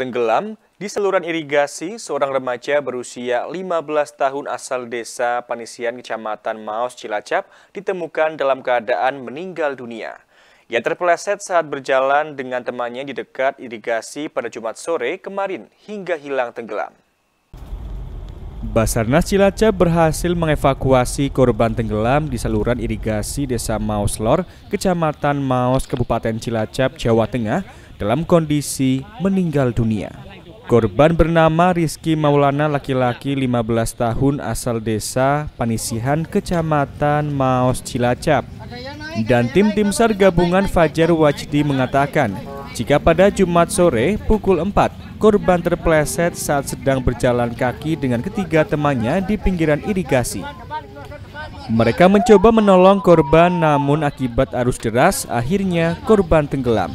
Tenggelam di saluran irigasi, seorang remaja berusia 15 tahun asal desa Panisian, Kecamatan Maos, Cilacap, ditemukan dalam keadaan meninggal dunia. Ia terpeleset saat berjalan dengan temannya di dekat irigasi pada Jumat sore kemarin hingga hilang tenggelam. Basarnas Cilacap berhasil mengevakuasi korban tenggelam di saluran irigasi Desa Maoslor, Kecamatan Maos, Kabupaten Cilacap, Jawa Tengah dalam kondisi meninggal dunia. Korban bernama Rizky Maulana laki-laki 15 tahun asal desa Panisihan Kecamatan Maos Cilacap. Dan tim tim SAR gabungan Fajar Wajdi mengatakan, jika pada Jumat sore pukul 4, korban terpleset saat sedang berjalan kaki dengan ketiga temannya di pinggiran irigasi. Mereka mencoba menolong korban namun akibat arus deras akhirnya korban tenggelam.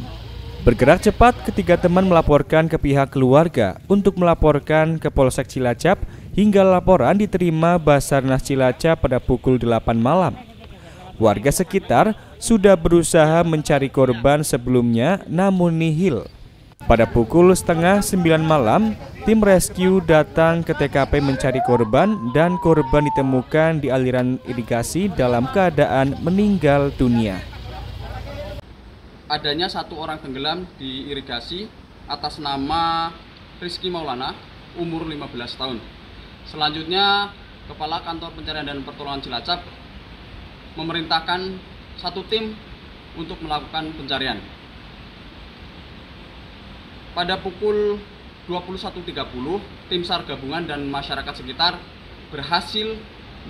Bergerak cepat ketiga teman melaporkan ke pihak keluarga untuk melaporkan ke Polsek Cilacap hingga laporan diterima Basarnas Cilacap pada pukul 8 malam. Warga sekitar sudah berusaha mencari korban sebelumnya namun nihil. Pada pukul setengah 9 malam, tim rescue datang ke TKP mencari korban dan korban ditemukan di aliran irigasi dalam keadaan meninggal dunia adanya satu orang tenggelam di irigasi atas nama Rizky Maulana, umur 15 tahun. Selanjutnya, Kepala Kantor Pencarian dan Pertolongan Cilacap memerintahkan satu tim untuk melakukan pencarian. Pada pukul 21.30, tim SAR gabungan dan masyarakat sekitar berhasil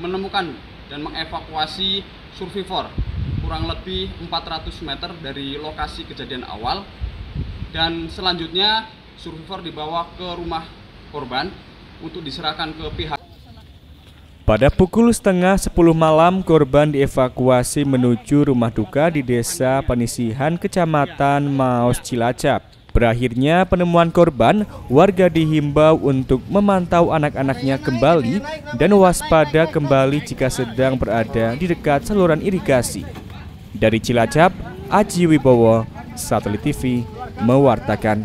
menemukan dan mengevakuasi survivor kurang lebih 400 meter dari lokasi kejadian awal dan selanjutnya survivor dibawa ke rumah korban untuk diserahkan ke pihak pada pukul setengah 10 malam, korban dievakuasi menuju rumah duka di desa Penisihan, Kecamatan Maos, Cilacap. Berakhirnya penemuan korban, warga dihimbau untuk memantau anak-anaknya kembali dan waspada kembali jika sedang berada di dekat saluran irigasi. Dari Cilacap, Aji Wibowo, Satelit TV, mewartakan.